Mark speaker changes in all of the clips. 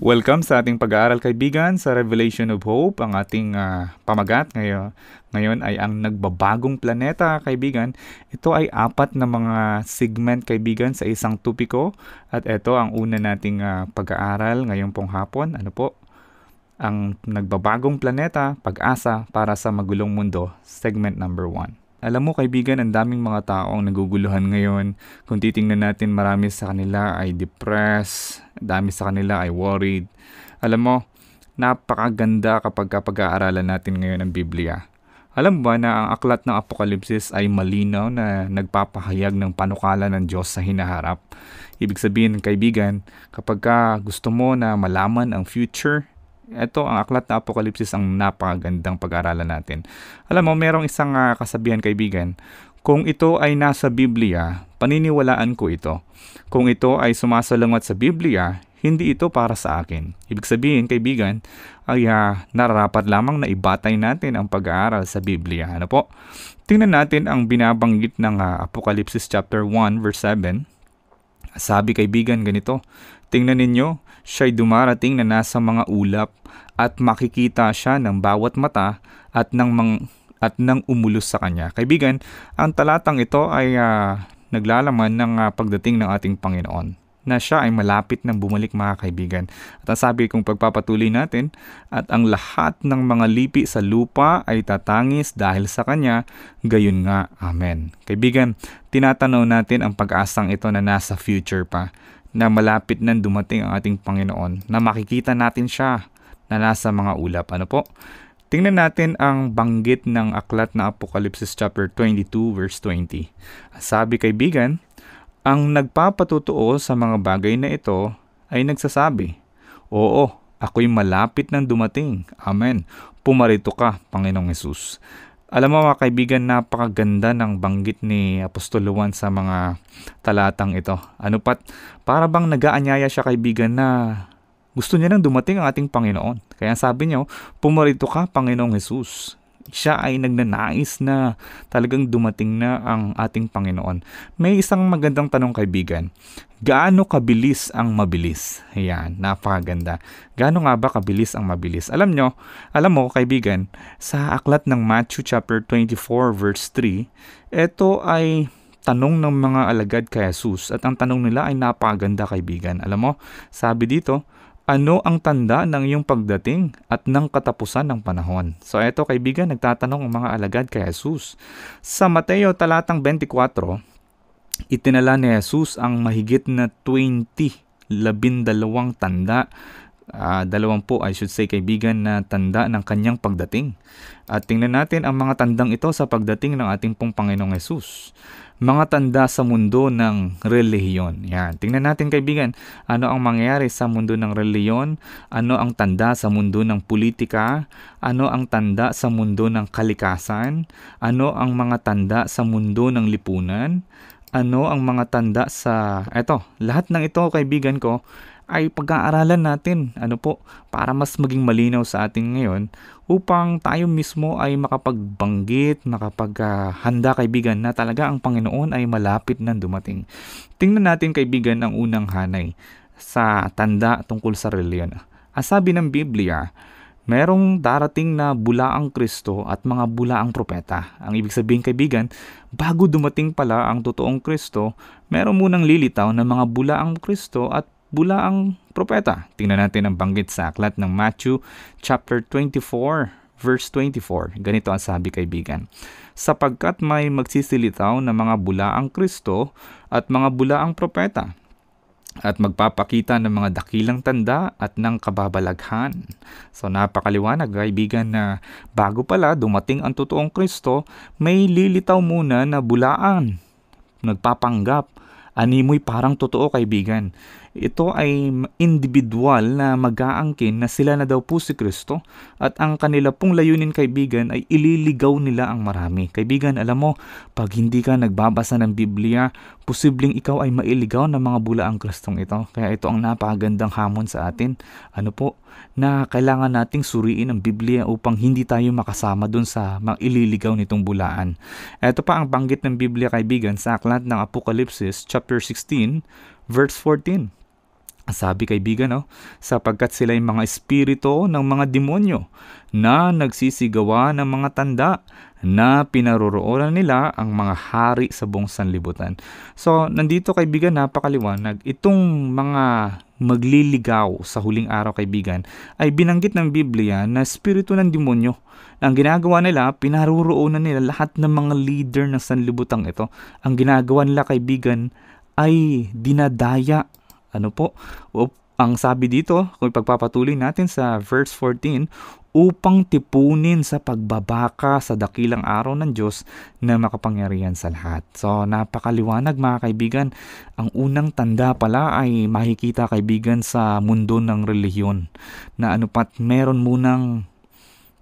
Speaker 1: Welcome sa ating pag-aaral kaibigan sa Revelation of Hope. Ang ating uh, pamagat ngayon, ngayon ay ang nagbabagong planeta kaibigan. Ito ay apat na mga segment kaibigan sa isang tupiko at ito ang una nating uh, pag-aaral ngayong pong hapon. Ano po? Ang nagbabagong planeta, pag-asa para sa magulong mundo, segment number 1. Alam mo kaibigan, ang daming mga tao ang naguguluhan ngayon. Kung titingnan natin, marami sa kanila ay depressed, dami sa kanila ay worried. Alam mo, napakaganda kapag pag-aaralan natin ngayon ang Biblia. Alam ba na ang aklat ng Apokalipsis ay malinaw na nagpapahayag ng panukala ng Diyos sa hinaharap? Ibig sabihin, kaibigan, kapag ka gusto mo na malaman ang future, ito ang aklat ng Apokalipsis ang napakagandang pag aaralan natin. Alam mo, merong isang ah, kasabihan kaibigan, kung ito ay nasa Biblia, Paniniwalaan ko ito. Kung ito ay sumasalungat sa Biblia, hindi ito para sa akin. Ibig sabihin, kaibigan, ay uh, nararapat lamang na ibatay natin ang pag-aaral sa Biblia. Ano po? Tingnan natin ang binabanggit ng uh, Apokalipsis chapter 1 verse 7. Sabi kaibigan ganito, tingnan ninyo, siya'y dumarating na nasa mga ulap at makikita siya ng bawat mata at ng mga at nang umulos sa kanya. Kaibigan, ang talatang ito ay uh, naglalaman ng uh, pagdating ng ating Panginoon na siya ay malapit nang bumalik mga kaibigan. At ang sabi kong pagpapatuloy natin, at ang lahat ng mga lipi sa lupa ay tatangis dahil sa kanya, gayon nga. Amen. Kaibigan, tinatanaw natin ang pag-asang ito na nasa future pa, na malapit nang dumating ang ating Panginoon, na makikita natin siya na nasa mga ulap. Ano po? Tingnan natin ang banggit ng aklat na Apokalipsis chapter 22 verse 20. Sabi kay kaibigan, ang nagpapatutuo sa mga bagay na ito ay nagsasabi, Oo, ako'y malapit nang dumating. Amen. Pumarito ka, Panginoong Yesus. Alam mo mga kaibigan, napakaganda ng banggit ni Apostol Juan sa mga talatang ito. Ano pat, para bang nagaanyaya siya kaibigan na gusto niya nang dumating ang ating Panginoon. Kaya sabi niya, oh, pumarito ka Panginoong Jesus siya ay nagnanais na talagang dumating na ang ating Panginoon. May isang magandang tanong kaibigan. Gaano kabilis ang mabilis? Ayan, napakaganda. Gaano nga ba kabilis ang mabilis? Alam nyo, alam mo kaibigan, sa aklat ng Matthew chapter 24 verse 3, ito ay tanong ng mga alagad kay Jesus at ang tanong nila ay napaganda kaibigan. Alam mo, sabi dito, ano ang tanda ng iyong pagdating at ng katapusan ng panahon? So eto kaibigan, nagtatanong ang mga alagad kay Jesus. Sa Mateo talatang 24, itinala ni Jesus ang mahigit na 20, labindalawang tanda Uh, ah, dalawang po, I should say, kaibigan na tanda ng kanyang pagdating. At tingnan natin ang mga tandang ito sa pagdating ng ating pong Panginoong Yesus mga tanda sa mundo ng reliyon. Yan. Tingnan natin kaibigan, ano ang mangyayari sa mundo ng reliyon? ano ang tanda sa mundo ng politika, ano ang tanda sa mundo ng kalikasan, ano ang mga tanda sa mundo ng lipunan, ano ang mga tanda sa... Eto, lahat ng ito kaibigan ko ay pag-aaralan natin ano po para mas maging malinaw sa atin ngayon upang tayo mismo ay makapagbanggit, makapaghanda uh, kaibigan na talaga ang Panginoon ay malapit nang dumating. Tingnan natin kaibigan ang unang hanay sa tanda tungkol sa reliyon. Asabi ng Biblia, merong darating na bula ang Kristo at mga bula ang propeta. Ang ibig sabihin kaibigan, bago dumating pala ang totoong Kristo, meron munang lilitaw na mga bula ang Kristo at bula ang propeta. Tingnan natin ang banggit sa aklat ng Matthew chapter 24 verse 24. Ganito ang sabi kaibigan. Sapagkat may magsisilitaw na mga bulaang Kristo at mga bulaang propeta at magpapakita ng mga dakilang tanda at ng kababalaghan. So napakaliwanag kaibigan na bago pala dumating ang totoong Kristo, may lilitaw muna na bulaan, nagpapanggap, animoy parang totoo kaibigan ito ay individual na mag-aangkin na sila na daw po si Kristo at ang kanila pong layunin kaibigan ay ililigaw nila ang marami. Kaibigan, alam mo, pag hindi ka nagbabasa ng Biblia, posibleng ikaw ay mailigaw ng mga bulaang Kristong ito. Kaya ito ang napagandang hamon sa atin. Ano po, na kailangan nating suriin ang Biblia upang hindi tayo makasama dun sa mga ililigaw nitong bulaan. Ito pa ang banggit ng Biblia kaibigan sa aklat ng Apokalipsis chapter 16 verse 14. Sabi kaibigan, oh, sapagkat sila ay mga espirito ng mga demonyo na nagsisigawa ng mga tanda na pinaroroonan nila ang mga hari sa buong sanlibutan. So, nandito kaibigan, napakaliwanag. Itong mga magliligaw sa huling araw kaibigan ay binanggit ng Biblia na espiritu ng demonyo. Ang ginagawa nila, pinaroroonan nila lahat ng mga leader ng sanlibutan ito. Ang ginagawa nila kaibigan ay dinadaya ano po? Up, ang sabi dito, kung ipagpapatuloy natin sa verse 14, upang tipunin sa pagbabaka sa dakilang araw ng Diyos na makapangyarihan sa lahat. So, napakaliwanag mga kaibigan. Ang unang tanda pala ay makikita kaibigan sa mundo ng relihiyon na ano pat meron munang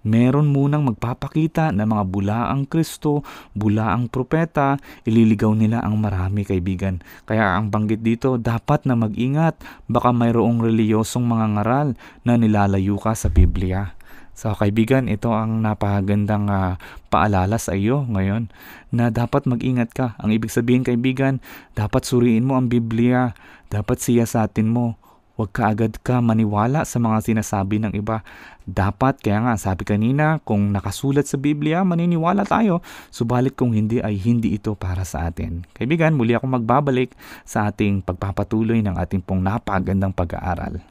Speaker 1: meron munang magpapakita ng mga bula bulaang Kristo, ang propeta, ililigaw nila ang marami kaibigan. Kaya ang banggit dito, dapat na mag-ingat, baka mayroong reliyosong mga ngaral na nilalayo ka sa Biblia. So kaibigan, ito ang napagandang uh, ah, paalala sa iyo ngayon na dapat mag-ingat ka. Ang ibig sabihin kaibigan, dapat suriin mo ang Biblia, dapat siya sa atin mo Huwag ka agad ka maniwala sa mga sinasabi ng iba. Dapat, kaya nga sabi kanina, kung nakasulat sa Biblia, maniniwala tayo. Subalit kung hindi ay hindi ito para sa atin. Kaibigan, muli ako magbabalik sa ating pagpapatuloy ng ating pong napagandang pag-aaral.